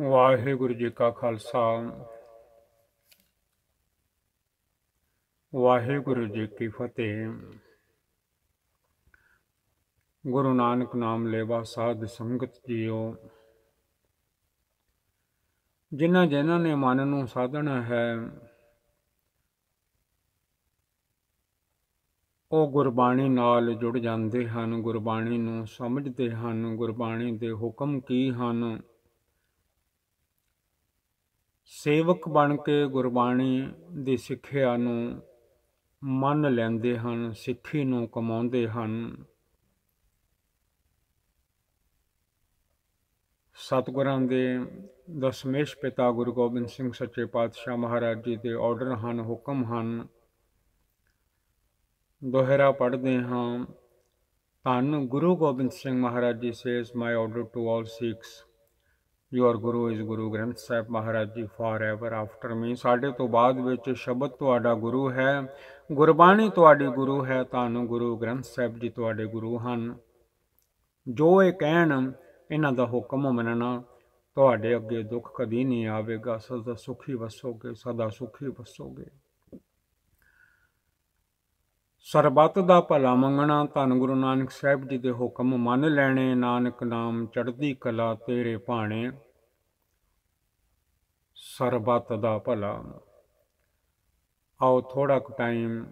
ਵਾਹਿਗੁਰੂ ਜੀ ਕਾ ਖਾਲਸਾ ਵਾਹਿਗੁਰੂ ਜੀ ਕੀ ਫਤਿਹ ਗੁਰੂ ਨਾਨਕ ਨਾਮ ਲੈਵਾ ਸਾਧ ਸੰਗਤ ਜੀਓ ਜਿਨ੍ਹਾਂ ਜਿਨ੍ਹਾਂ ਨੇ ਮਨ ਨੂੰ ਸਾਧਣਾ ਹੈ ਉਹ ਗੁਰਬਾਣੀ ਨਾਲ ਜੁੜ ਜਾਂਦੇ ਹਨ ਗੁਰਬਾਣੀ ਨੂੰ ਸਮਝਦੇ ਹਨ ਗੁਰਬਾਣੀ ਦੇ ਹੁਕਮ ਕੀ ਹਨ ਸੇਵਕ ਬਣ ਕੇ ਗੁਰਬਾਣੀ ਦੀ ਸਿੱਖਿਆ ਨੂੰ ਮੰਨ ਲੈਂਦੇ ਹਨ ਸਿੱਖੀ ਨੂੰ ਕਮਾਉਂਦੇ ਹਨ ਸਤਗੁਰਾਂ ਦੇ ਦਸਮੇਸ਼ ਪਿਤਾ ਗੁਰੂ ਗੋਬਿੰਦ ਸਿੰਘ ਸੱਚੇ ਪਾਤਸ਼ਾਹ ਮਹਾਰਾਜ ਜੀ ਦੇ ਆਰਡਰ ਹਨ ਹੁਕਮ ਹਨ ਦੁਹਰਾ ਪੜ੍ਹਦੇ ਹਾਂ ਧੰਨ ਗੁਰੂ Gobind Singh Maharaj ji says my order to all Sikhs your Guru is Guru Granth Sahib Maharaj ji forever after ਮੀ ਸਾਡੇ ਤੋਂ ਬਾਅਦ ਵਿੱਚ ਸ਼ਬਦ ਤੁਹਾਡਾ ਗੁਰੂ ਹੈ ਗੁਰਬਾਣੀ ਤੁਹਾਡੀ ਗੁਰੂ ਹੈ ਤੁਹਾਨੂੰ ਗੁਰੂ ਗ੍ਰੰਥ ਸਾਹਿਬ ਜੀ ਤੁਹਾਡੇ ਗੁਰੂ ਹਨ ਜੋ ਇਹ ਕਹਿਣ ਇਹਨਾਂ ਦਾ ਹੁਕਮ ਮੰਨਣਾ ਤੁਹਾਡੇ ਅੱਗੇ ਦੁੱਖ ਕਦੀ ਨਹੀਂ ਆਵੇਗਾ ਸਦਾ ਸੁਖੀ ਵਸੋਗੇ ਸਦਾ ਸੁਖੀ ਵਸੋਗੇ ਸਰਬੱਤ ਦਾ ਭਲਾ ਮੰਗਣਾ ਧੰਨ ਗੁਰੂ ਨਾਨਕ ਸਾਹਿਬ ਜੀ ਦੇ ਹੁਕਮ ਮੰਨ ਲੈਣੇ ਨਾਨਕ ਨਾਮ ਚੜ੍ਹਦੀ ਕਲਾ ਤੇਰੇ ਭਾਣੇ ਸਰਬੱਤ ਦਾ ਭਲਾ ਆਓ ਥੋੜਾ ਕੁ ਟਾਈਮ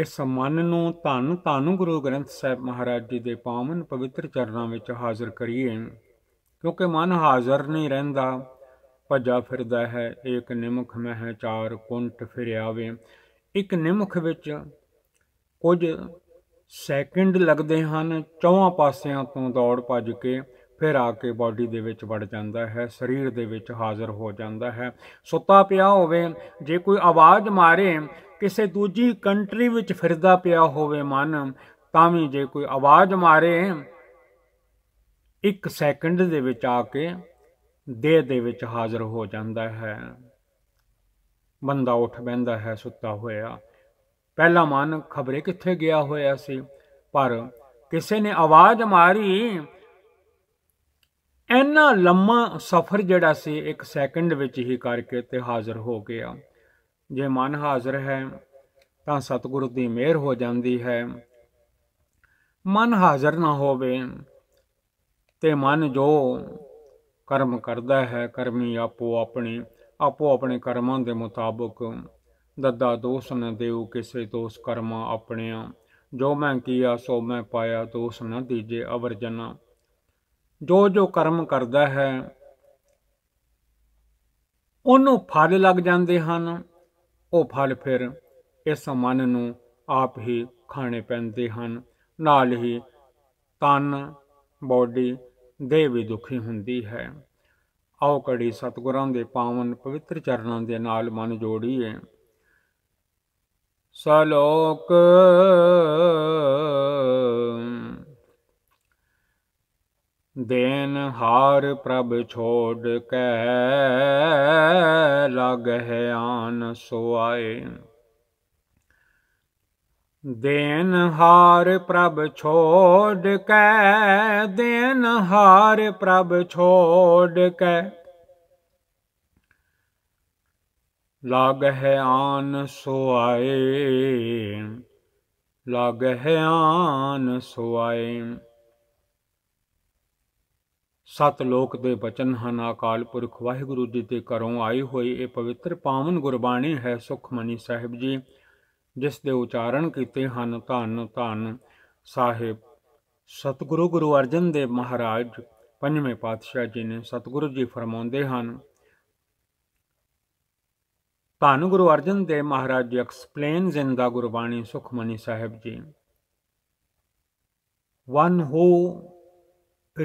ਇਸ ਮਨ ਨੂੰ ਧੰਨ ਧੰਨ ਗੁਰੂ ਗ੍ਰੰਥ ਸਾਹਿਬ ਮਹਾਰਾਜ ਜੀ ਦੇ ਪਾਵਨ ਪਵਿੱਤਰ ਚਰਨਾਂ ਵਿੱਚ ਹਾਜ਼ਰ ਕਰੀਏ ਕਿਉਂਕਿ ਮਨ ਹਾਜ਼ਰ ਨਹੀਂ ਰਹਿੰਦਾ ਭੱਜਾ ਫਿਰਦਾ ਹੈ ਏਕ ਨਿਮਖ ਮਹਿ ਚਾਰ ਕੁੰਟ ਫਿਰਿਆਵੇ ਇੱਕ ਨਿਮਖ ਵਿੱਚ ਕੁਝ ਸੈਕਿੰਡ ਲੱਗਦੇ ਹਨ ਚੌਹਾਂ ਪਾਸਿਆਂ ਤੋਂ ਦੌੜ ਭੱਜ ਕੇ ਫਿਰ ਆ ਕੇ ਬਾਡੀ ਦੇ ਵਿੱਚ ਵੜ ਜਾਂਦਾ ਹੈ ਸਰੀਰ ਦੇ ਵਿੱਚ ਹਾਜ਼ਰ ਹੋ ਜਾਂਦਾ ਹੈ ਸੁੱਤਾ ਪਿਆ ਹੋਵੇ ਜੇ ਕੋਈ ਆਵਾਜ਼ ਮਾਰੇ ਕਿਸੇ ਦੂਜੀ ਕੰਟਰੀ ਵਿੱਚ ਫਿਰਦਾ ਪਿਆ ਹੋਵੇ ਮਨ ਤਾਂ ਵੀ ਜੇ ਕੋਈ ਆਵਾਜ਼ ਮਾਰੇ ਇੱਕ ਸੈਕਿੰਡ ਦੇ ਵਿੱਚ ਆ ਕੇ ਦੇਹ ਦੇ ਵਿੱਚ ਹਾਜ਼ਰ ਹੋ ਜਾਂਦਾ ਹੈ ਬੰਦਾ ਉੱਠ ਬੈੰਦਾ ਹੈ ਸੁੱਤਾ ਹੋਇਆ ਪਹਿਲਾ ਮਨ ਖਬਰੇ ਕਿੱਥੇ ਗਿਆ ਹੋਇਆ ਸੀ ਪਰ ਕਿਸੇ ਨੇ ਆਵਾਜ਼ ਮਾਰੀ ਇੰਨਾ ਲੰਮਾ ਸਫ਼ਰ ਜਿਹੜਾ ਸੀ ਇੱਕ ਸੈਕਿੰਡ ਵਿੱਚ ਹੀ ਕਰਕੇ ਤੇ ਹਾਜ਼ਰ ਹੋ ਗਿਆ ਜੇ ਮਨ ਹਾਜ਼ਰ ਹੈ ਤਾਂ ਸਤਿਗੁਰੂ ਦੀ ਮਿਹਰ ਹੋ ਜਾਂਦੀ ਹੈ ਮਨ ਹਾਜ਼ਰ ਨਾ ਹੋਵੇ ਤੇ ਮਨ ਜੋ ਕਰਮ ਕਰਦਾ ਹੈ ਕਰਮੀ ਆਪੋ ਆਪਣੇ ਆਪੋ ਆਪਣੇ ਕਰਮਾਂ ਦੇ ਮੁਤਾਬਕ ਦੱਦਾ ਦੋਸ ਨਾ ਦੇਉ ਕਿਸੇ ਦੋਸ ਕਰਮਾ ਆਪਣੇ ਜੋ ਮੈਂ ਕੀਆ ਸੋ ਮੈਂ ਪਾਇਆ ਦੋਸ ਨਾ ਦੀਜੇ ਅਵਰਜਨਾ ਜੋ ਜੋ ਕਰਮ ਕਰਦਾ ਹੈ ਉਹਨੂੰ ਫਲ ਲੱਗ ਜਾਂਦੇ ਹਨ ਉਹ ਫਲ ਫਿਰ ਇਸ ਮਨ ਨੂੰ ਆਪ ਹੀ ਖਾਣੇ ਪੈਂਦੇ ਹਨ ਨਾਲ ਹੀ ਤਨ ਬੋਡੀ ਦੇ ਵੀ ਦੁਖੀ ਹੁੰਦੀ ਹੈ ਆਓ ਕੜੀ ਸਤਿਗੁਰਾਂ ਦੇ ਪਾਵਨ ਪਵਿੱਤਰ ਚਰਨਾਂ ਦੇ ਨਾਲ ਮਨ ਜੋੜੀਏ ਸਲੋਕ ਦੇਨ ਹਾਰ ਪ੍ਰਭ ਛੋੜ ਕੇ ਲਗ ਹੈ ਆਨ ਸੋ ਆਏ ਦੇਨ ਹਾਰ ਪ੍ਰਭ ਛੋੜ ਕੈ ਦੇਨ ਹਾਰ ਪ੍ਰਭ ਛੋੜ ਕੈ ਲਗ ਹੈ ਆਨ ਸੋ ਆਏ ਲਗ ਹੈ ਆਨ ਸੋ ਆਏ ਸਤ ਲੋਕ ਦੇ ਬਚਨ ਹਨ ਅਕਾਲ ਪੁਰਖ ਵਾਹਿਗੁਰੂ ਜੀ ਦੇ ਘਰੋਂ ਆਈ ਹੋਈ ਇਹ ਪਵਿੱਤਰ ਪਾਵਨ ਗੁਰਬਾਣੀ ਹੈ ਸੁਖਮਨੀ ਸਾਹਿਬ ਜੀ ਜਿਸ ਦੇ ਉਚਾਰਨ ਕੀਤੇ ਹਨ ਧੰਨ ਧੰਨ ਸਾਹਿਬ ਸਤਿਗੁਰੂ ਗੁਰੂ ਅਰਜਨ ਦੇਵ ਮਹਾਰਾਜ ਪੰਜਵੇਂ ਪਾਤਸ਼ਾਹ ਜੀ ਨੇ ਸਤਿਗੁਰੂ ਜੀ ਫਰਮਾਉਂਦੇ ਹਨ ਧੰਨ ਗੁਰੂ ਅਰਜਨ ਦੇਵ ਮਹਾਰਾਜ ਜੀ ਜਿੰਦਾ Gurbani Sukhmani Sahib ji one who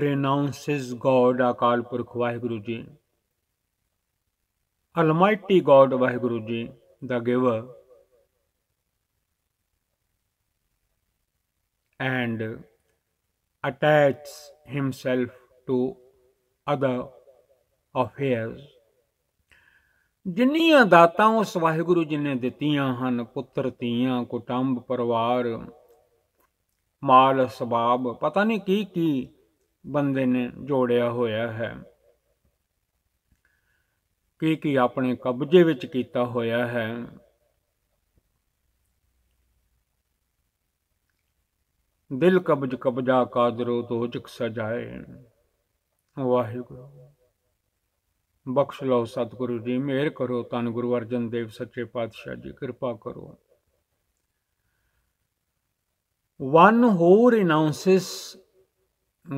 renounces God Akal Purakh Waheguru ji almighty God Waheguru ji the giver and attaches himself to other affairs ਜਿੰਨੀਆਂ ਦਾਤਾਂ ਉਸ ਵਾਹਿਗੁਰੂ ਜੀ ਨੇ ਦਿੱਤੀਆਂ ਹਨ ਪੁੱਤਰ ਧੀਆਂ ਕੁਟੰਬ ਪਰਿਵਾਰ ਮਾਲ ਸਬਾਬ ਪਤਾ ਨਹੀਂ ਕੀ ਕੀ ਬੰਦੇ ਨੇ ਜੋੜਿਆ ਹੋਇਆ ਹੈ ਕੀ ਕੀ ਆਪਣੇ ਕਬਜ਼ੇ ਵਿੱਚ ਕੀਤਾ ਹੋਇਆ ਹੈ ਦਿਲ ਕਬਜ ਕਬਜਾ ਕਾਦਰੋ ਤੋ ਚਿਕ ਸਜਾਏ ਵਾਹਿਗੁਰੂ ਬਖਸ਼ ਲਓ ਸਤਿਗੁਰੂ ਜੀ ਮਿਹਰ ਕਰੋ ਤਨ ਗੁਰੂ ਅਰਜਨ ਦੇਵ ਸੱਚੇ ਪਾਤਸ਼ਾਹ ਜੀ ਕਿਰਪਾ ਕਰੋ ਵਨ ਹੋਰ ਰਿਨਾਉਂਸਸ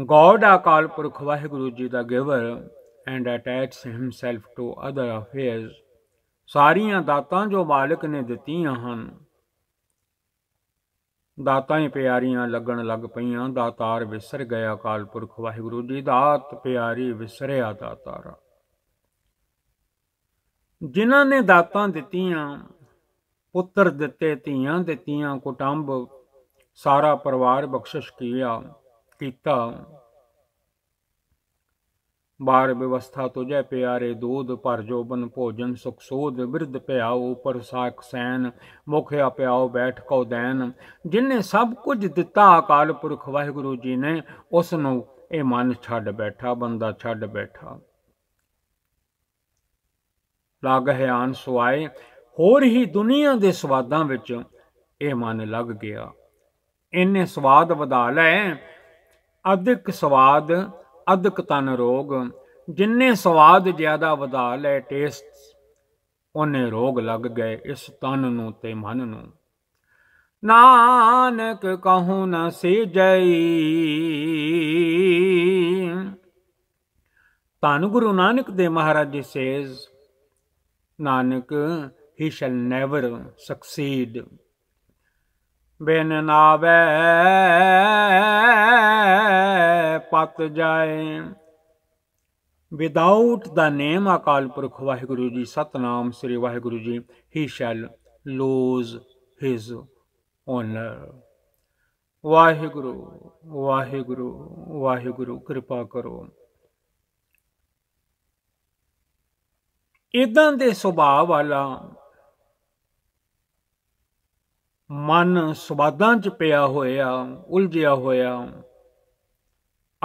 God Akal Purakh Waheguru ji the giver and attaches himself to other affairs ਸਾਰੀਆਂ ਦਾਤਾਂ ਜੋ ਮਾਲਕ ਨੇ ਦਿੱਤੀਆਂ ਹਨ ਦਾਤਾਂ ਹੀ ਪਿਆਰੀਆਂ ਲੱਗਣ ਲੱਗ ਪਈਆਂ ਦਾਤਾਰ ਵਿਸਰ ਗਿਆ ਕਾਲ ਪੁਰਖ ਵਾਹਿਗੁਰੂ ਜੀ ਦਾਤ ਪਿਆਰੀ ਵਿਸਰਿਆ ਦਾਤਾਰਾ ਜਿਨ੍ਹਾਂ ਨੇ ਦਾਤਾਂ ਦਿੱਤੀਆਂ ਪੁੱਤਰ ਦਿੱਤੇ ਧੀਆਂ ਦਿੱਤੀਆਂ ਕੁਟੰਬ ਸਾਰਾ ਪਰਿਵਾਰ ਬਖਸ਼ਿਸ਼ ਕੀਆ ਕੀਤਾ ਬਾਰ ਵਿਵਸਥਾ ਤੁਝੈ ਪਿਆਰੇ ਦੂਧ ਜੋ ਜੋਬਨ ਭੋਜਨ ਸੁਖ ਸੋਧ ਬਿਰਧ ਪਿਆਉ ਉਪਰ ਸਾਖ ਸੈਨ ਮੁਖਿਆ ਪਿਆਉ ਬੈਠ ਕਉ ਦੈਨ ਜਿਨੇ ਸਭ ਕੁਝ ਦਿੱਤਾ ਅਕਾਲ ਪੁਰਖ ਵਾਹਿਗੁਰੂ ਜੀ ਨੇ ਉਸ ਨੂੰ ਇਹ ਮਨ ਛੱਡ ਬੈਠਾ ਬੰਦਾ ਛੱਡ ਬੈਠਾ ਲੱਗ ਆਨ ਸੁਆਏ ਹੋਰ ਹੀ ਦੁਨੀਆ ਦੇ ਸਵਾਦਾਂ ਵਿੱਚ ਇਹ ਮਨ ਲੱਗ ਗਿਆ ਇਹਨੇ ਸਵਾਦ ਵਧਾ ਲੈ ਅਧਿਕ ਸਵਾਦ ਅਦਕ ਤਨ ਰੋਗ ਜਿੰਨੇ ਸਵਾਦ ਜ਼ਿਆਦਾ ਵਧਾ ਲੈ ਟੇਸਟ ਉਹਨੇ ਰੋਗ ਲੱਗ ਗਏ ਇਸ ਤਨ ਨੂੰ ਤੇ ਮਨ ਨੂੰ ਨਾਨਕ ਕਹੂ ਨ ਜਈ ਤਨ ਗੁਰੂ ਨਾਨਕ ਦੇ Maharaj ji says Nanak he shall never succeed ਬਿਨ ਨਾਵੇ ਪਤ ਜਾਏ ਵਿਦਆਊਟ ਦਾ ਨੇਮ ਅਕਾਲ ਪੁਰਖ ਵਾਹਿਗੁਰੂ ਜੀ Satnam Shri Waheguru ji he shall lose his honour Waheguru Waheguru Waheguru ਕਿਰਪਾ ਕਰੋ ਇਦਾਂ ਦੇ ਸੁਭਾਅ ਵਾਲਾ ਮਨ ਸੁਵਾਦਾਂ 'ਚ ਪਿਆ ਹੋਇਆ ਉਲਝਿਆ ਹੋਇਆ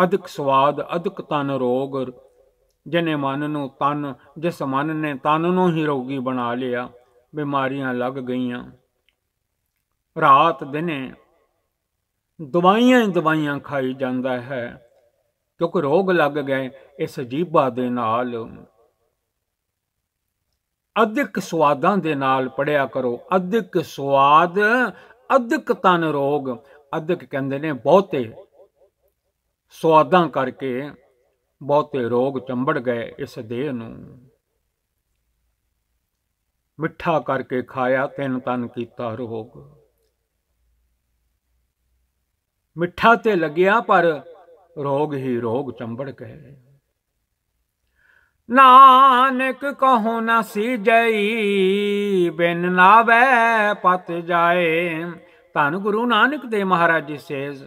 ਅਧਿਕ ਸਵਾਦ ਅਧਿਕ ਤਨ ਰੋਗ ਜਿਨੇ ਮਨ ਨੂੰ ਤਨ ਜਿਸ ਮਨ ਨੇ ਤਨ ਨੂੰ ਹੀ ਰੋਗੀ ਬਣਾ ਲਿਆ ਬਿਮਾਰੀਆਂ ਲੱਗ ਗਈਆਂ ਰਾਤ ਦਿਨੇ ਦਵਾਈਆਂ ਹੀ ਦਵਾਈਆਂ ਖਾਈ ਜਾਂਦਾ ਹੈ ਕਿਉਂਕਿ ਰੋਗ ਲੱਗ ਗਏ ਇਸ ਜੀਬਾ ਦੇ ਨਾਲ ਅਧਿਕ ਸਵਾਦਾਂ ਦੇ ਨਾਲ ਪੜਿਆ ਕਰੋ ਅਧਿਕ ਸਵਾਦ ਅਧਿਕ ਤਨ ਰੋਗ ਅਧਿਕ ਕਹਿੰਦੇ ਨੇ ਬਹੁਤੇ ਸਵਾਦਾਂ ਕਰਕੇ ਬਹੁਤੇ ਰੋਗ ਚੰਬੜ ਗਏ ਇਸ ਦੇਹ ਨੂੰ ਮਿੱਠਾ ਕਰਕੇ ਖਾਇਆ ਤਿੰਨ ਤਨ ਕੀਤਾ ਰੋਗ ਮਿੱਠਾ ਤੇ ਲੱਗਿਆ ਪਰ ਰੋਗ ਹੀ ਰੋਗ ਚੰਬੜ ਗਏ ਨਾਨਕ ਕਹੋ ਨਾ ਜਈ ਬਿਨ ਨਾਵੇ ਪਤ ਜਾਏ ਧੰਨ ਗੁਰੂ ਨਾਨਕ ਦੇ Maharaj ji says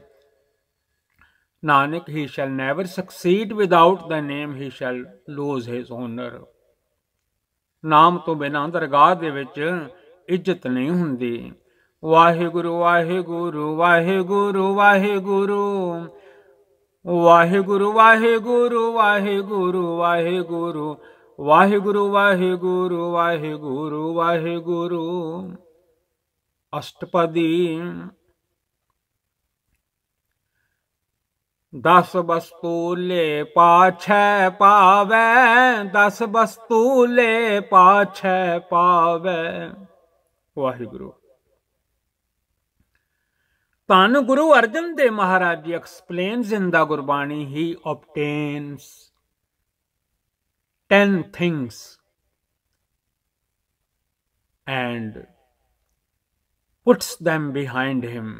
Nanak he shall never succeed without the name he shall lose his honour ਨਾਮ ਤੋਂ ਬਿਨਾਂ ਦਰਗਾਹ ਦੇ ਵਿੱਚ ਇੱਜ਼ਤ ਨਹੀਂ ਹੁੰਦੀ ਵਾਹਿਗੁਰੂ ਵਾਹਿਗੁਰੂ ਵਾਹਿਗੁਰੂ ਵਾਹਿਗੁਰੂ वाहे गुरु वाहे गुरु वाहे गुरु वाहे गुरु वाहे गुरु वाहे गुरु वाहे गुरु वाहे गुरु अष्टपदी दस ले पाछ पावे दस वस्तु ले पाछ पावे वाहे गुरु ਤਨ ਗੁਰੂ ਅਰਜਨ ਦੇ Maharaj ji explains in the Gurbani he obtains 10 things and puts them behind him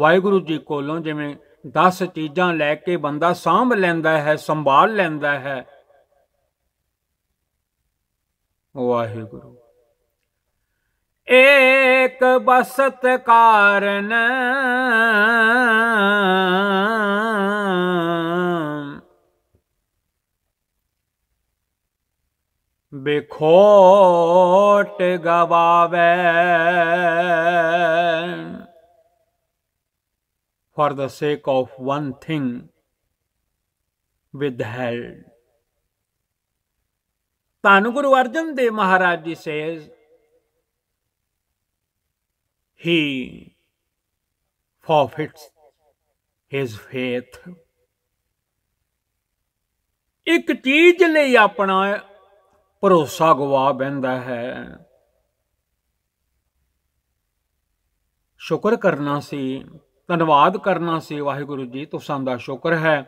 Waheguru ji ਕੋਲੋਂ ਜਿਵੇਂ 10 ਚੀਜ਼ਾਂ ਲੈ ਕੇ ਬੰਦਾ ਸਾਂਭ ਲੈਂਦਾ ਹੈ ਸੰਭਾਲ ਲੈਂਦਾ ਹੈ ਵਾਹਿਗੁਰੂ ਏਕ ਬਸਤ ਕਾਰਨ ਬੇਖੋਟ ਗਵਾਵੇ for the sake of one thing withheld ਤਨ ਗੁਰੂ ਅਰਜਨ ਦੇ ਮਹਾਰਾਜ ਜੀ ਸੇ he forfeits his faith ਇੱਕ ਚੀਜ਼ ਲਈ ਆਪਣਾ ਭਰੋਸਾ ਗਵਾ ਬੈਂਦਾ ਹੈ ਸ਼ੁਕਰ ਕਰਨਾ ਸੀ ਧੰਨਵਾਦ ਕਰਨਾ ਸੀ ਵਾਹਿਗੁਰੂ ਜੀ ਤੁਸਾਂ ਦਾ ਸ਼ੁਕਰ ਹੈ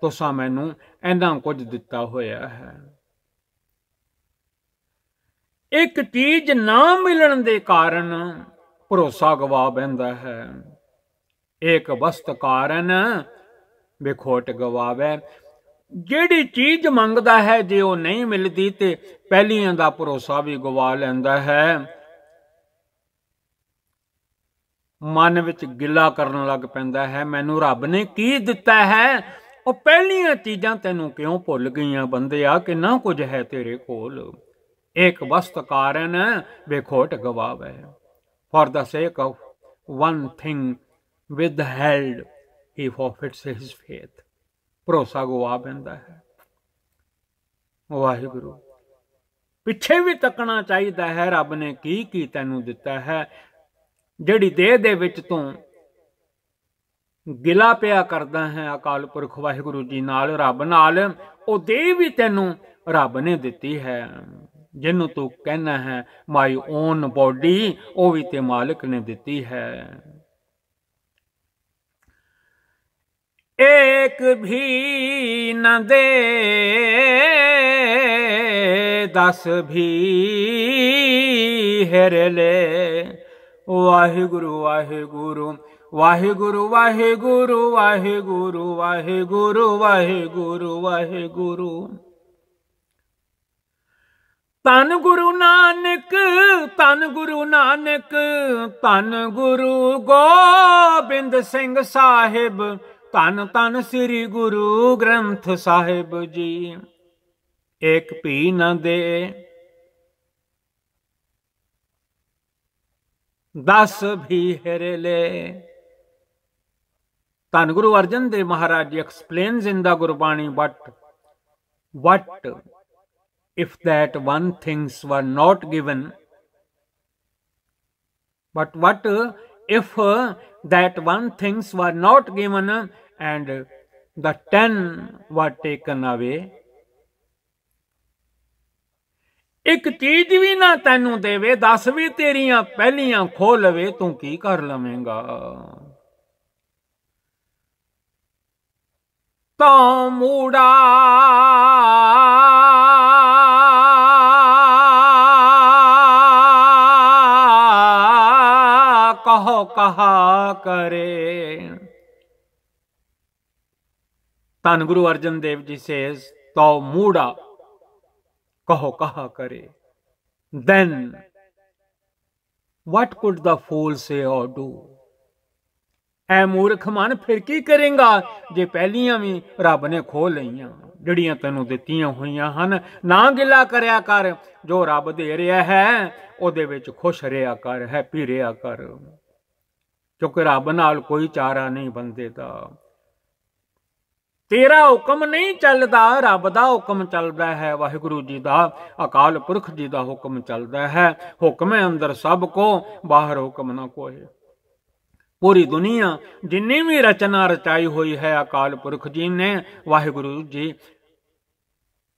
ਤੁਸਾਂ ਮੈਨੂੰ ਇੰਨਾ ਕੁਝ ਦਿੱਤਾ ਹੋਇਆ ਹੈ ਇੱਕ ਚੀਜ਼ ਨਾ ਮਿਲਣ ਦੇ ਕਾਰਨ ਭਰੋਸਾ ਗਵਾ ਬੈਂਦਾ ਹੈ ਇੱਕ ਵਸਤ ਕਾਰਨ ਵਿਖੋਟ ਗਵਾਵੇ ਜਿਹੜੀ ਚੀਜ਼ ਮੰਗਦਾ ਹੈ ਜੇ ਉਹ ਨਹੀਂ ਮਿਲਦੀ ਤੇ ਪਹਿਲੀਆਂ ਦਾ ਭਰੋਸਾ ਵੀ ਗਵਾ ਲੈਂਦਾ ਹੈ ਮਨ ਵਿੱਚ ਗਿੱਲਾ ਕਰਨ ਲੱਗ ਪੈਂਦਾ ਹੈ ਮੈਨੂੰ ਰੱਬ ਨੇ ਕੀ ਦਿੱਤਾ ਹੈ ਉਹ ਪਹਿਲੀਆਂ ਚੀਜ਼ਾਂ ਤੈਨੂੰ ਕਿਉਂ ਭੁੱਲ ਗਈਆਂ ਬੰਦਿਆ ਕਿੰਨਾ ਕੁਝ ਹੈ ਤੇਰੇ ਕੋਲ ਇੱਕ ਵਸਤ ਕਾਰਨ ਬੇਖੋਟ ਗਵਾਵੇ for the sake one thing thing withheld, he forfeits his faith. ਭਰੋਸਾ ਗਵਾ ਪੈਂਦਾ ਹੈ ਵਾਹਿਗੁਰੂ ਪਿੱਛੇ ਵੀ ਤੱਕਣਾ ਚਾਹੀਦਾ ਹੈ ਰੱਬ ਨੇ ਕੀ ਕੀ ਤੈਨੂੰ ਦਿੱਤਾ ਹੈ ਜਿਹੜੀ ਦੇਹ ਦੇ ਵਿੱਚ ਤੂੰ ਗਿਲਾ ਪਿਆ ਕਰਦਾ ਹੈ ਅਕਾਲ ਪੁਰਖ ਵਾਹਿਗੁਰੂ ਜੀ ਨਾਲ ਰੱਬ ਨਾਲ ਉਹ ਦੇਹ ਵੀ ਤੈਨੂੰ ਰੱਬ ਨੇ ਦਿੱਤੀ ਹੈ ਜਿਹਨੂੰ ਤੂੰ ਕਹਿਣਾ ਹੈ ਮਾਈ ਓਨ ਬਾਡੀ ਉਹ ਵੀ ਤੇ ਮਾਲਕ ਨੇ ਦਿੱਤੀ ਹੈ ਇੱਕ ਵੀ ਨ ਦੇ ਦਸ ਵੀ ਹਰ ਲੈ ਵਾਹਿਗੁਰੂ ਵਾਹਿਗੁਰੂ ਵਾਹਿਗੁਰੂ ਵਾਹਿਗੁਰੂ ਵਾਹਿਗੁਰੂ ਵਾਹਿਗੁਰੂ ਵਾਹਿਗੁਰੂ ਵਾਹਿਗੁਰੂ ਤਨ ਗੁਰੂ ਨਾਨਕ ਤਨ ਗੁਰੂ ਨਾਨਕ ਤਨ ਗੁਰੂ ਗੋਬਿੰਦ ਸਿੰਘ ਸਾਹਿਬ ਧੰਨ ਧੰਨ ਸ੍ਰੀ ਗੁਰੂ ਗ੍ਰੰਥ ਸਾਹਿਬ ਜੀ ਇੱਕ ਪੀ ਨ ਦੇ ਦਸ ਵੀ ਹਰੇ ਲੈ ਤਨ Guru Arjan Dev Maharaj explains in the Gurbani but what if that one things were not given. But what if that one things were not given and the ten were taken away? ਇੱਕ ਚੀਜ਼ ਵੀ ਨਾ ਤੈਨੂੰ ਦੇਵੇ ਦੱਸ ਵੀ ਤੇਰੀਆਂ ਪਹਿਲੀਆਂ ਖੋ ਲਵੇ ਤੂੰ ਕੀ ਕਰ ਲਵੇਂਗਾ ਤਾਂ ਮੂੜਾ ਆਹਾ ਕਰੇ ਤਨ ਗੁਰੂ ਅਰਜਨ ਦੇਵ ਜੀ ਸੇਸ ਤਉ ਮੂੜਾ ਕਹੋ ਕਹਾ ਕਰੇ ਦੈਨ ਵਾਟ ਕੁਡ ਦਾ ਫੂਲ ਸੇ ਔਰ ਡੂ ਐ ਮੂਰਖ ਮਨ ਫਿਰ ਕੀ ਕਰੇਗਾ ਜੇ ਪਹਿਲੀਆਂ ਵੀ ਰੱਬ ਨੇ ਖੋ ਲਈਆਂ ਜਿਹੜੀਆਂ ਤੈਨੂੰ ਦਿੱਤੀਆਂ ਹੋਈਆਂ ਹਨ ਨਾ ਗਿਲਾ ਕਰਿਆ ਕਰ ਜੋ ਰੱਬ ਦੇ ਰਿਹਾ ਹੈ ਉਹਦੇ ਵਿੱਚ ਖੁਸ਼ ਰਿਹਾ ਕਰ ਹੈਪੀ ਰਿਹਾ ਕਰ ਰੱਬ ਨਾਲ ਕੋਈ ਚਾਰਾ ਨਹੀਂ ਬੰਦੇ ਦਾ ਤੇਰਾ ਹੁਕਮ ਨਹੀਂ ਚੱਲਦਾ ਰੱਬ ਦਾ ਹੁਕਮ ਚੱਲਦਾ ਹੈ ਵਾਹਿਗੁਰੂ ਜੀ ਦਾ ਅਕਾਲ ਪੁਰਖ ਜੀ ਦਾ ਹੁਕਮ ਚੱਲਦਾ ਹੈ ਹੁਕਮ ਹੈ ਅੰਦਰ ਸਭ ਕੋ ਬਾਹਰ ਹੁਕਮ ਨਾ ਕੋਏ ਪੂਰੀ ਦੁਨੀਆ ਜਿੰਨੀ ਵੀ ਰਚਨਾ ਰਚਾਈ ਹੋਈ ਹੈ ਅਕਾਲ ਪੁਰਖ ਜੀ ਨੇ ਵਾਹਿਗੁਰੂ ਜੀ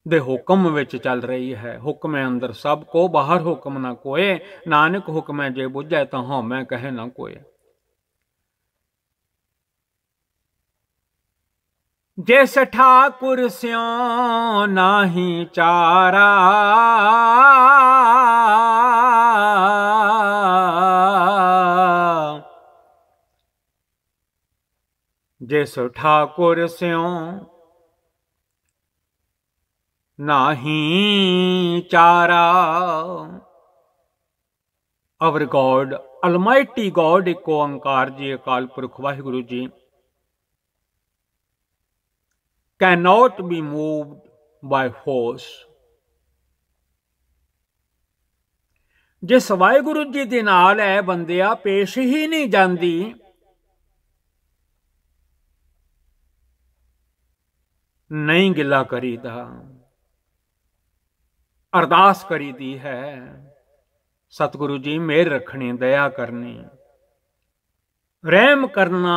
ਦੇ ਹੁਕਮ ਵਿੱਚ ਚੱਲ ਰਹੀ ਹੈ ਹੁਕਮ ਹੈ ਅੰਦਰ ਸਭ ਕੋ ਬਾਹਰ ਹੁਕਮ ਨਾ ਕੋਏ ਨਾਨਕ ਹੁਕਮ ਹੈ ਜੇ ਬੁੱਝੈ ਤਾਂ ਹਉਮੈ ਕਹੇ ਨਾ ਕੋਏ जिस ठाकुर स्यो नाही चारा जिस ठाकुर स्यो नाही चारा अवर गॉड अलमाइटी गॉड एक ओंकार जी अकाल पुरख वाहिगुरु जी cannot be moved by force ਜੇ ਜਿਸ ਗੁਰੂ ਜੀ ਦੇ ਨਾਲ ਐ ਬੰਦਿਆ ਪੇਸ਼ ਹੀ ਨਹੀਂ ਜਾਂਦੀ ਨਹੀਂ ਗਿਲਾ ਕਰੀਦਾ ਅਰਦਾਸ ਕਰੀਦੀ ਹੈ ਸਤਿਗੁਰੂ ਜੀ ਮਿਹਰ ਰੱਖਣੀ ਦਇਆ ਕਰਨੀ ਰਹਿਮ ਕਰਨਾ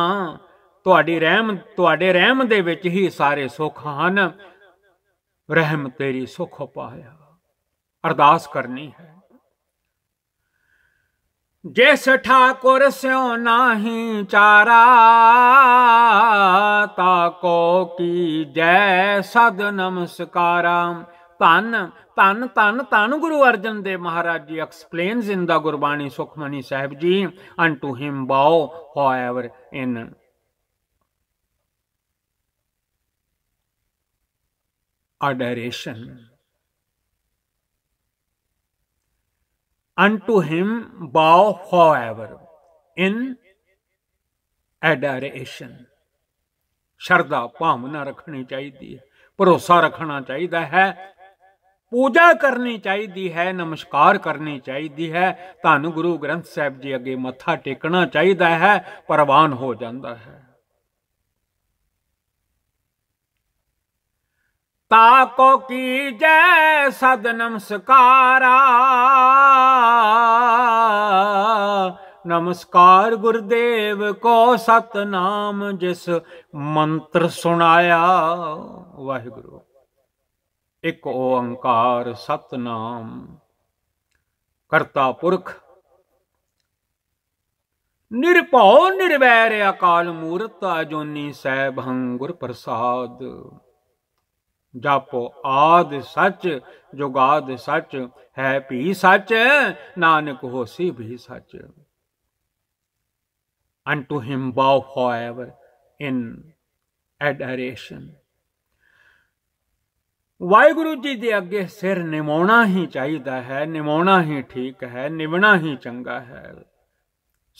ਤੁਹਾਡੀ ਰਹਿਮ ਤੁਹਾਡੇ ਰਹਿਮ ਦੇ ਵਿੱਚ ਹੀ ਸਾਰੇ ਸੁੱਖ ਹਨ ਰਹਿਮ ਤੇਰੀ ਸੁਖ ਪਾਇਆ ਅਰਦਾਸ ਕਰਨੀ ਹੈ ਜਿਸ ਠਾਕੁਰ ਸਿਉ ਨਾਹੀ ਚਾਰਾ ਤਾ ਕੋ ਕੀ ਜੈ ਸਦ ਨਮਸਕਾਰਾ ਧੰਨ ਧੰਨ ਧੰਨ ਤਨ ਗੁਰੂ ਅਰਜਨ ਦੇ Maharaj ji explains in the Gurbani Sukhmani Sahib ji unto him bow however in adoration. Unto him bow forever in adoration. ਸ਼ਰਧਾ ਭਾਵਨਾ ਰੱਖਣੀ ਚਾਹੀਦੀ ਹੈ ਭਰੋਸਾ ਰੱਖਣਾ ਚਾਹੀਦਾ ਹੈ ਪੂਜਾ ਕਰਨੀ ਚਾਹੀਦੀ ਹੈ ਨਮਸਕਾਰ ਕਰਨੀ ਚਾਹੀਦੀ ਹੈ ਧੰਨ ਗੁਰੂ ਗ੍ਰੰਥ ਸਾਹਿਬ ਜੀ ਅੱਗੇ ਮੱਥਾ ਟੇਕਣਾ ਚਾਹੀਦਾ ਹੈ ਪਰਵਾਨ ਹੋ ਜਾਂਦਾ ਹੈ ਤਾਕੋ ਕੀ ਜੈ ਸਦ ਨਮਸਕਾਰਾ ਨਮਸਕਾਰ ਗੁਰਦੇਵ ਕੋ ਸਤਨਾਮ ਜਿਸ ਮੰਤਰ ਸੁਣਾਇਆ ਵਾਹਿਗੁਰੂ ਇੱਕ ਓੰਕਾਰ ਸਤਨਾਮ ਕਰਤਾ ਪੁਰਖ ਨਿਰਭਉ ਨਿਰਵੈਰ ਅਕਾਲ ਮੂਰਤ ਅਜੋਨੀ ਸੈਭੰ ਗੁਰ ਪ੍ਰਸਾਦ ਜਾਪੋ ਆਦਿ ਸੱਚ ਜੁਗਾਦ ਸੱਚ ਹੈ ਭੀ ਸੱਚ ਨਾਨਕ ਹੋਸੀ ਭੀ ਸੱਚ unto him bow forever in adoration Waheguru ਜੀ ਦੇ ਅੱਗੇ ਸਿਰ ਨਿਮਾਉਣਾ ਹੀ ਚਾਹੀਦਾ ਹੈ ਨਿਮਾਉਣਾ ਹੀ ਠੀਕ ਹੈ ਨਿਵਣਾ ਹੀ ਚੰਗਾ ਹੈ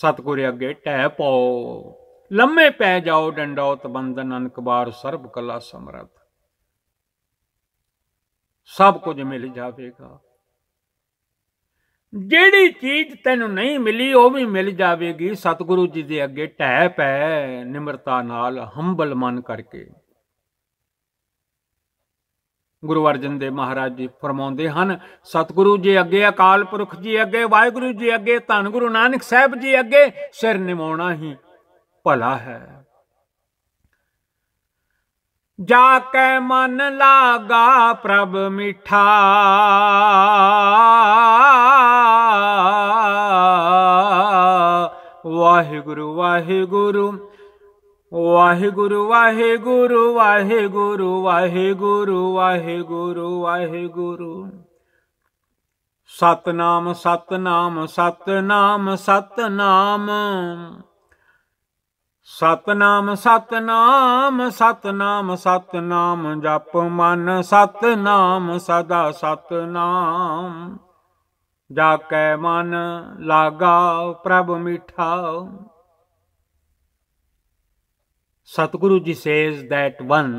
ਸਤਗੁਰੇ ਅੱਗੇ ਟਹਿ ਪਾਓ ਲੰਮੇ ਪੈ ਜਾਓ ਡੰਡੌਤ ਬੰਦਨ ਅਨਕਬਾਰ ਸਰਬ ਕਲਾ ਸਮਰਤ ਸਭ ਕੁਝ ਮਿਲ ਜਾਵੇਗਾ ਜਿਹੜੀ ਚੀਜ਼ ਤੈਨੂੰ ਨਹੀਂ ਮਿਲੀ ਉਹ ਵੀ ਮਿਲ ਜਾਵੇਗੀ ਸਤਿਗੁਰੂ ਜੀ ਦੇ ਅੱਗੇ ਟਹਿ ਪੈ ਨਿਮਰਤਾ ਨਾਲ ਹੰਬਲ ਮਨ ਕਰਕੇ ਗੁਰੂ ਅਰਜਨ ਦੇ ਮਹਾਰਾਜ ਜੀ ਫਰਮਾਉਂਦੇ ਹਨ ਸਤਿਗੁਰੂ ਜੀ ਅੱਗੇ ਅਕਾਲ ਪੁਰਖ ਜੀ ਅੱਗੇ ਵਾਹਿਗੁਰੂ ਜੀ ਅੱਗੇ ਧੰਨ ਗੁਰੂ ਨਾਨਕ ਸਾਹਿਬ ਜੀ ਅੱਗੇ ਸਿਰ ਨਿਮਾਉਣਾ ਹੀ ਭਲਾ ਹੈ ਜਾ ਕੈ ਮਨ ਲਾਗਾ ਪ੍ਰਭ ਮਿਠਾ ਵਾਹਿਗੁਰੂ ਵਾਹਿਗੁਰੂ ਵਾਹਿਗੁਰੂ ਵਾਹਿਗੁਰੂ ਵਾਹਿਗੁਰੂ ਵਾਹਿਗੁਰੂ ਵਾਹਿਗੁਰੂ ਵਾਹਿਗੁਰੂ ਸਤਨਾਮ ਸਤਨਾਮ ਸਤਨਾਮ ਸਤਨਾਮ ਸਤਨਾਮ ਸਤਨਾਮ ਸਤਨਾਮ ਸਤਨਾਮ ਜਪ ਮਨ ਸਤਨਾਮ ਸਦਾ ਸਤਨਾਮ ਜਾ ਕੈ ਮਨ ਲਾਗਾ ਪ੍ਰਭ ਮਿਠਾ Satguru ji says that one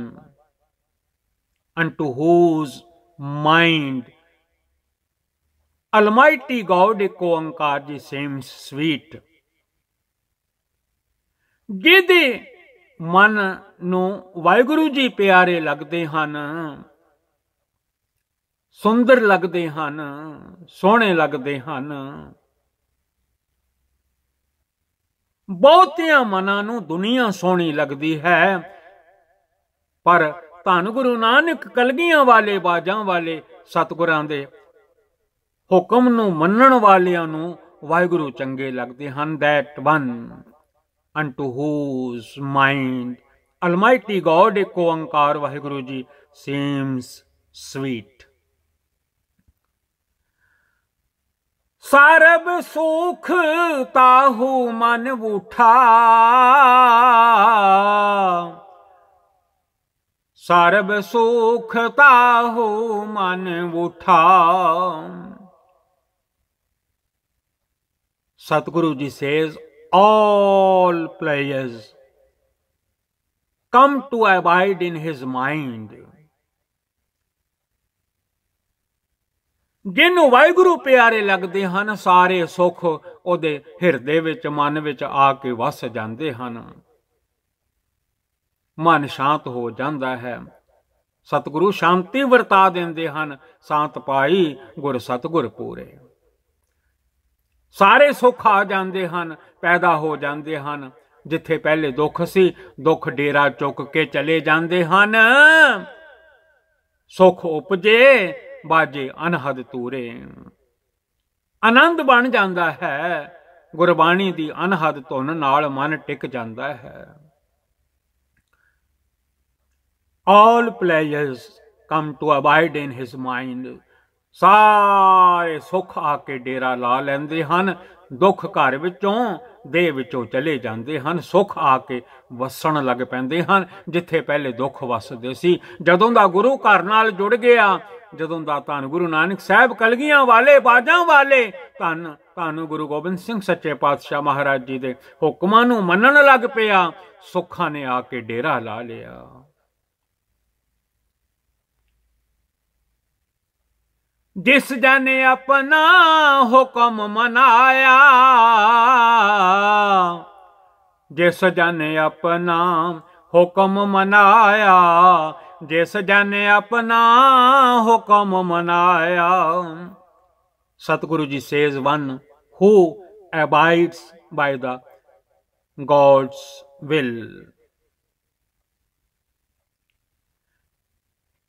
unto whose mind Almighty God Eko Ankar ji seems sweet ਜਿਹਦੇ ਮਨ ਨੂੰ ਵਾਹਿਗੁਰੂ ਜੀ ਪਿਆਰੇ ਲੱਗਦੇ ਹਨ ਸੁੰਦਰ ਲੱਗਦੇ ਹਨ ਸੋਹਣੇ ਲੱਗਦੇ ਹਨ ਬਹੁਤਿਆਂ ਮਨਾਂ ਨੂੰ ਦੁਨੀਆ ਸੋਹਣੀ ਲੱਗਦੀ ਹੈ ਪਰ ਧੰਨ ਗੁਰੂ ਨਾਨਕ ਕਲਗੀਆਂ ਵਾਲੇ ਬਾਜਾਂ ਵਾਲੇ ਸਤਗੁਰਾਂ ਦੇ ਹੁਕਮ ਨੂੰ ਮੰਨਣ ਵਾਲਿਆਂ ਨੂੰ ਵਾਹਿਗੁਰੂ ਚੰਗੇ ਲੱਗਦੇ ਹਨ that one unto whose mind Almighty God Ek Oankar guru Ji seems sweet. ਸਰਬ ਸੁਖ ਤਾਹੂ ਮਨ ਉਠਾ ਸਰਬ ਸੁਖ ਤਾਹੂ ਮਨ ਉਠਾ Satguru ji says all players come to abide in his mind ਜਿਹਨੂੰ ਵਾਹਿਗੁਰੂ ਪਿਆਰੇ ਲੱਗਦੇ ਹਨ ਸਾਰੇ ਸੁੱਖ ਉਹਦੇ ਹਿਰਦੇ ਵਿੱਚ ਮਨ ਵਿੱਚ ਆ ਕੇ ਵਸ ਜਾਂਦੇ ਹਨ ਮਨ ਸ਼ਾਂਤ ਹੋ ਜਾਂਦਾ ਹੈ ਸਤਿਗੁਰੂ ਸ਼ਾਂਤੀ ਵਰਤਾ ਦਿੰਦੇ ਹਨ ਸ਼ਾਂਤ ਪਾਈ ਗੁਰ ਸਤਿਗੁਰ ਪੂਰੇ ਸਾਰੇ ਸੁੱਖ ਆ ਜਾਂਦੇ ਹਨ ਪੈਦਾ ਹੋ ਜਾਂਦੇ ਹਨ ਜਿੱਥੇ ਪਹਿਲੇ ਦੁੱਖ ਸੀ ਦੁੱਖ ਡੇਰਾ ਚੁੱਕ ਕੇ ਚਲੇ ਜਾਂਦੇ ਹਨ ਸੁਖ ਉਪਜੇ ਬਾਜੇ ਅਨਹਦ ਤੂਰੇ ਆਨੰਦ ਬਣ ਜਾਂਦਾ ਹੈ ਗੁਰਬਾਣੀ ਦੀ ਅਨਹਦ ਧੁਨ ਨਾਲ ਮਨ ਟਿਕ ਜਾਂਦਾ ਹੈ ਆਲ ਪਲੇਜਰਸ come to ਅਬਾਈਡ in his mind ਸਾਰੇ ਸੁੱਖ ਆ ਕੇ ਡੇਰਾ ਲਾ ਲੈਂਦੇ ਹਨ ਦੁੱਖ ਘਰ ਵਿੱਚੋਂ ਦੇ ਵਿੱਚੋਂ ਚਲੇ ਜਾਂਦੇ ਹਨ ਸੁੱਖ ਆ ਕੇ ਵਸਣ ਲੱਗ ਪੈਂਦੇ ਹਨ ਜਿੱਥੇ ਪਹਿਲੇ ਦੁੱਖ ਵਸਦੇ ਸੀ ਜਦੋਂ ਦਾ ਗੁਰੂ ਘਰ ਨਾਲ ਜੁੜ ਗਿਆ ਜਦੋਂ ਦਾ ਧੰਨ ਗੁਰੂ ਨਾਨਕ ਸਾਹਿਬ ਕਲਗੀਆਂ ਵਾਲੇ ਬਾਜਾਂ ਵਾਲੇ ਤਨ ਧੰਨ ਗੁਰੂ ਗੋਬਿੰਦ ਸਿੰਘ ਸੱਚੇ ਪਾਤਸ਼ਾਹ ਮਹਾਰਾਜ ਜੀ ਦੇ ਹੁਕਮਾਂ ਨੂੰ ਮੰਨਣ ਲੱਗ ਪਿਆ ਸੁੱਖਾਂ ਨੇ ਆ ਕੇ ਡੇਰਾ ਲਾ ਲਿਆ ਜਿਸ ਜਾਨੇ ਆਪਣਾ ਹੁਕਮ ਮਨਾਇਆ ਜਿਸ ਜਾਨੇ ਆਪਣਾ ਹੁਕਮ ਮਨਾਇਆ ਜਿਸ ਜਾਨੇ ਆਪਣਾ ਹੁਕਮ ਮਨਾਇਆ Satguru ji says one who abides by the God's will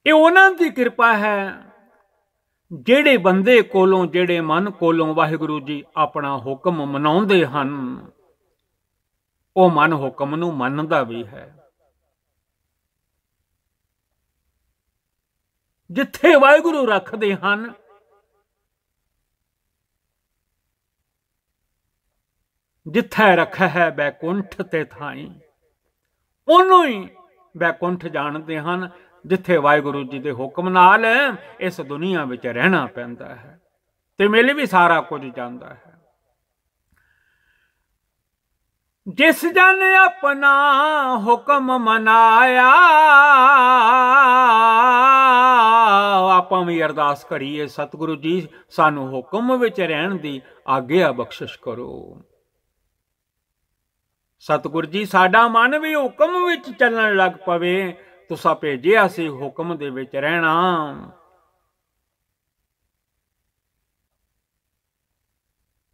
ਇਹ ਉਹਨਾਂ ਦੀ ਕਿਰਪਾ ਹੈ ਜਿਹੜੇ ਬੰਦੇ ਕੋਲੋਂ ਜਿਹੜੇ ਮਨ ਕੋਲੋਂ ਵਾਹਿਗੁਰੂ ਜੀ ਆਪਣਾ ਹੁਕਮ ਮਨਾਉਂਦੇ ਹਨ ਉਹ ਮਨ ਹੁਕਮ ਨੂੰ ਮੰਨਦਾ ਵੀ ਹੈ ਜਿੱਥੇ ਵਾਹਿਗੁਰੂ ਰੱਖਦੇ ਹਨ ਜਿੱਥੇ ਰੱਖਿਆ ਹੈ ਬੈਕੁੰਠ ਤੇ ਥਾਈ ਉਹਨੂੰ ਹੀ ਬੈਕੁੰਠ ਜਾਣਦੇ ਹਨ ਜਿੱਥੇ ਵਾਹਿਗੁਰੂ ਜੀ ਦੇ ਹੁਕਮ ਨਾਲ ਇਸ ਦੁਨੀਆ ਵਿੱਚ ਰਹਿਣਾ ਪੈਂਦਾ ਹੈ ਤੇ ਮਿਲ ਵੀ ਸਾਰਾ ਕੁਝ ਜਾਂਦਾ ਹੈ ਜਿਸ ਜਨ ਆਪਣਾ ਹੁਕਮ ਮਨਾਇਆ ਆਪਾਂ ਵੀ ਅਰਦਾਸ ਕਰੀਏ ਸਤਿਗੁਰੂ ਜੀ ਸਾਨੂੰ ਹੁਕਮ ਵਿੱਚ ਰਹਿਣ ਦੀ ਆਗਿਆ ਬਖਸ਼ਿਸ਼ ਕਰੋ ਸਤਿਗੁਰ ਜੀ ਸਾਡਾ ਮਨ ਵੀ ਹੁਕਮ ਵਿੱਚ ਚੱਲਣ ਲੱਗ ਪਵੇ ਤੁਸਾਂ ਭੇਜਿਆ ਸੀ ਹੁਕਮ ਦੇ ਵਿੱਚ ਰਹਿਣਾ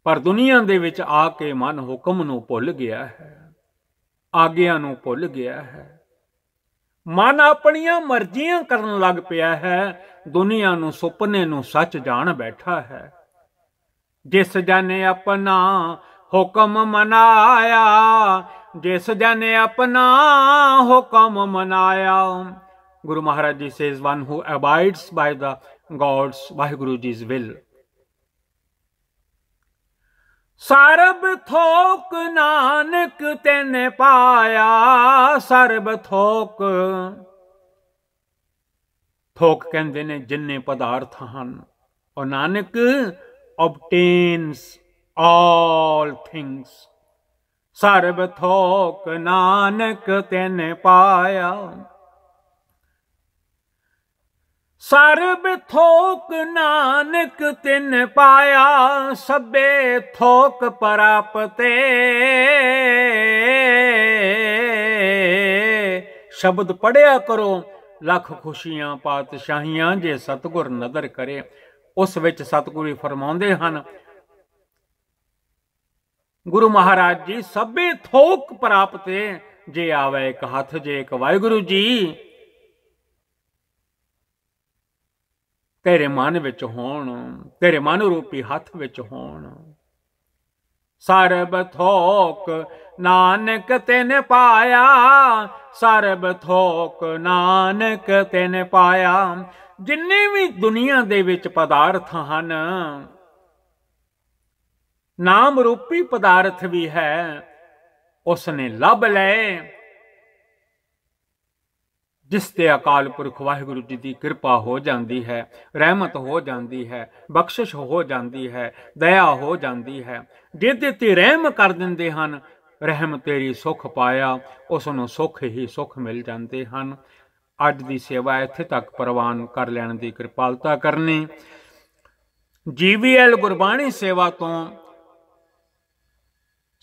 ਪਰ ਦੁਨੀਆ ਦੇ ਵਿੱਚ ਆ ਕੇ ਮਨ ਹੁਕਮ ਨੂੰ ਭੁੱਲ ਗਿਆ ਹੈ ਆਗਿਆ ਨੂੰ ਭੁੱਲ ਗਿਆ ਹੈ ਮਨ ਆਪਣੀਆਂ ਮਰਜ਼ੀਆਂ ਕਰਨ ਲੱਗ ਪਿਆ ਹੈ ਦੁਨੀਆ ਨੂੰ ਸੁਪਨੇ ਨੂੰ ਸੱਚ ਜਾਣ ਬੈਠਾ ਹੈ ਜਿਸ ਜਾਣੇ ਆਪਣਾ ਹੁਕਮ ਮਨਾਇਆ ਜਿਸ ਜਨ ਆਪਣਾ ਹੁਕਮ ਮਨਾਇਆ ji says one who abides by the God's the God's, Vaheguruji's will ਸਰਬ ਥੋਕ ਨਾਨਕ ਤੈਨੇ ਪਾਇਆ ਸਰਬ ਥੋਕ ਥੋਕ ਕਹਿੰਦੇ ਨੇ ਜਿੰਨੇ ਪਦਾਰਥ ਹਨ ਔਰ ਨਾਨਕ ਆਬਟੇਨਸ ਆਲ ਥਿੰਗਸ ਸਰਬ ਥੋਕ ਨਾਨਕ ਤਿਨ ਪਾਇਆ ਸਰਬ ਥੋਕ ਨਾਨਕ ਤਿਨ ਪਾਇਆ ਸਬੇ ਥੋਕ ਪ੍ਰਾਪਤੇ ਸ਼ਬਦ ਪੜਿਆ ਕਰੋ ਲੱਖ ਖੁਸ਼ੀਆਂ ਪਾਤਸ਼ਾਹੀਆਂ ਜੇ ਸਤਗੁਰ ਨਦਰ ਕਰੇ ਉਸ ਵਿੱਚ ਸਤਗੁਰੂ ਫਰਮਾਉਂਦੇ ਹਨ ਗੁਰੂ ਮਹਾਰਾਜ ਜੀ ਸਭੇ ਥੋਕ ਪ੍ਰਾਪਤੇ ਜੇ ਆਵੇ ਇੱਕ ਹੱਥ ਜੇ ਇੱਕ ਵਾਹਿਗੁਰੂ ਜੀ ਤੇਰੇ ਮਨ ਵਿੱਚ ਹੋਣ ਤੇਰੇ ਮਨ ਰੂਪੀ ਹੱਥ ਵਿੱਚ ਹੋਣ ਸਰਬ ਥੋਕ ਨਾਨਕ ਤੈਨ ਪਾਇਆ ਸਰਬ ਥੋਕ ਨਾਨਕ ਤੈਨ ਪਾਇਆ ਜਿੰਨੇ ਵੀ ਦੁਨੀਆ ਦੇ ਵਿੱਚ ਪਦਾਰਥ ਹਨ ਨਾਮ ਰੂਪੀ ਪਦਾਰਥ ਵੀ ਹੈ ਉਸ ਨੇ ਲੱਭ ਲਏ ਜਿਸ ਤੇ ਅਕਾਲ ਪੁਰਖ ਵਾਹਿਗੁਰੂ ਜੀ ਦੀ ਕਿਰਪਾ ਹੋ ਜਾਂਦੀ ਹੈ ਰਹਿਮਤ ਹੋ ਜਾਂਦੀ ਹੈ ਬਖਸ਼ਿਸ਼ ਹੋ ਜਾਂਦੀ ਹੈ ਦਇਆ ਹੋ ਜਾਂਦੀ ਹੈ ਜਿਹਦੇ ਤੇ ਰਹਿਮ ਕਰ ਦਿੰਦੇ ਹਨ ਰਹਿਮ ਤੇਰੀ ਸੁਖ ਪਾਇਆ ਉਸ ਨੂੰ ਸੁਖ ਹੀ ਸੁਖ ਮਿਲ ਜਾਂਦੇ ਹਨ ਅੱਜ ਦੀ ਸੇਵਾ ਇੱਥੇ ਤੱਕ ਪ੍ਰਵਾਨ ਕਰ ਲੈਣ ਦੀ ਕਿਰਪਾਲਤਾ ਕਰਨੀ ਜੀਵੀਐਲ ਗੁਰਬਾਣੀ ਸੇਵਾ ਤੋਂ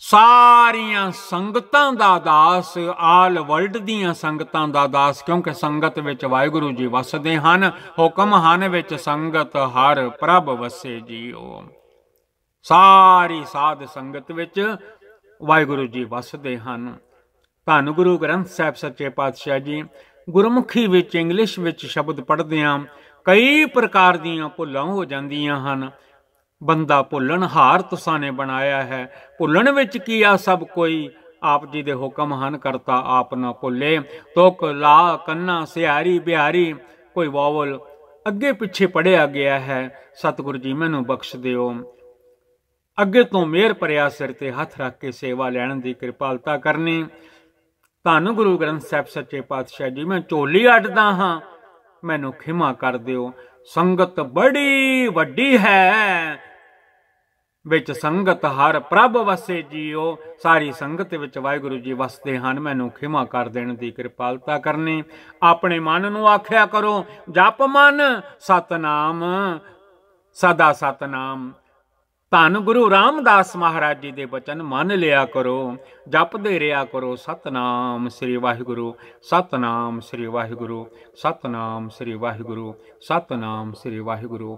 ਸਾਰੀਆਂ ਸੰਗਤਾਂ ਦਾ ਦਾਸ ਆਲ ਵਰਲਡ ਦੀਆਂ ਸੰਗਤਾਂ ਦਾ ਦਾਸ ਕਿਉਂਕਿ ਸੰਗਤ ਵਿੱਚ ਵਾਹਿਗੁਰੂ ਜੀ ਵਸਦੇ ਹਨ ਹੁਕਮ ਹਨ ਵਿੱਚ ਸੰਗਤ ਹਰ ਪ੍ਰਭ ਵਸੇ ਜੀਓ ਸਾਰੀ ਸਾਧ ਸੰਗਤ ਵਿੱਚ ਵਾਹਿਗੁਰੂ ਜੀ ਵਸਦੇ ਹਨ ਧੰਨ ਗੁਰੂ ਗ੍ਰੰਥ ਸਾਹਿਬ ਸੱਚੇ ਪਾਤਸ਼ਾਹ ਜੀ ਗੁਰਮੁਖੀ ਵਿੱਚ ਇੰਗਲਿਸ਼ ਵਿੱਚ ਸ਼ਬਦ ਪੜ੍ਹਦੇ ਆਂ ਕਈ ਪ੍ਰਕਾਰ ਦੀਆਂ ਭੁੱਲਾਂ ਹੋ ਜਾਂਦੀਆਂ ਹਨ ਬੰਦਾ ਭੁੱਲਣ ਹਾਰ ਤੁਸਾਂ ਨੇ ਬਣਾਇਆ ਹੈ ਭੁੱਲਣ ਵਿੱਚ ਕੀ ਆ ਸਭ ਕੋਈ ਆਪ ਜੀ ਦੇ ਹੁਕਮ ਹਨ ਕਰਤਾ ਆਪ ਨਾ ਭੁੱਲੇ ਤੋਕ ਲਾ ਕੰਨਾ ਸਿਹਾਰੀ ਬਿਹਾਰੀ ਕੋਈ ਵਾਵਲ ਅੱਗੇ ਪਿੱਛੇ ਪੜਿਆ ਗਿਆ ਹੈ ਸਤਿਗੁਰੂ ਜੀ ਮੈਨੂੰ ਬਖਸ਼ ਦਿਓ ਅੱਗੇ ਤੋਂ ਮੇਰ ਭਰਿਆ ਸਿਰ ਤੇ ਹੱਥ ਰੱਖ ਕੇ ਸੇਵਾ ਲੈਣ ਦੀ ਕਿਰਪਾਲਤਾ ਕਰਨੀ ਧੰਨ ਗੁਰੂ ਗ੍ਰੰਥ ਸਾਹਿਬ ਸੱਚੇ ਪਾਤਸ਼ਾਹ ਜੀ ਮੈਂ ਝੋਲੀ ਅੱਡਦਾ ਹਾਂ ਮੈਨੂੰ ਖਿਮਾ ਕਰ ਦਿਓ ਸੰਗਤ ਬੜੀ ਵੱਡੀ ਹੈ ਵਿੱਚ ਸੰਗਤ ਹਰ ਪ੍ਰਭ ਵਸੇ ਜੀਓ ਸਾਰੀ ਸੰਗਤ ਵਿੱਚ ਵਾਹਿਗੁਰੂ ਜੀ ਵਸਦੇ ਹਨ ਮੈਨੂੰ ਖਿਮਾ ਕਰ ਦੇਣ ਦੀ ਕਿਰਪਾਲਤਾ ਕਰਨੀ ਆਪਣੇ ਮਨ ਨੂੰ ਆਖਿਆ ਕਰੋ ਜਪ ਮਨ ਸਤਨਾਮ ਸਦਾ ਸਤਨਾਮ ਧੰਨ ਗੁਰੂ ਰਾਮਦਾਸ ਮਹਾਰਾਜ ਜੀ ਦੇ ਬਚਨ ਮੰਨ ਲਿਆ ਕਰੋ ਜਪਦੇ ਰਿਹਾ ਕਰੋ ਸਤਨਾਮ ਸ੍ਰੀ ਵਾਹਿਗੁਰੂ ਸਤਨਾਮ ਸ੍ਰੀ ਵਾਹਿਗੁਰੂ ਸਤਨਾਮ ਸ੍ਰੀ ਵਾਹਿਗੁਰੂ ਸਤਨਾਮ ਸ੍ਰੀ ਵਾਹਿਗੁਰੂ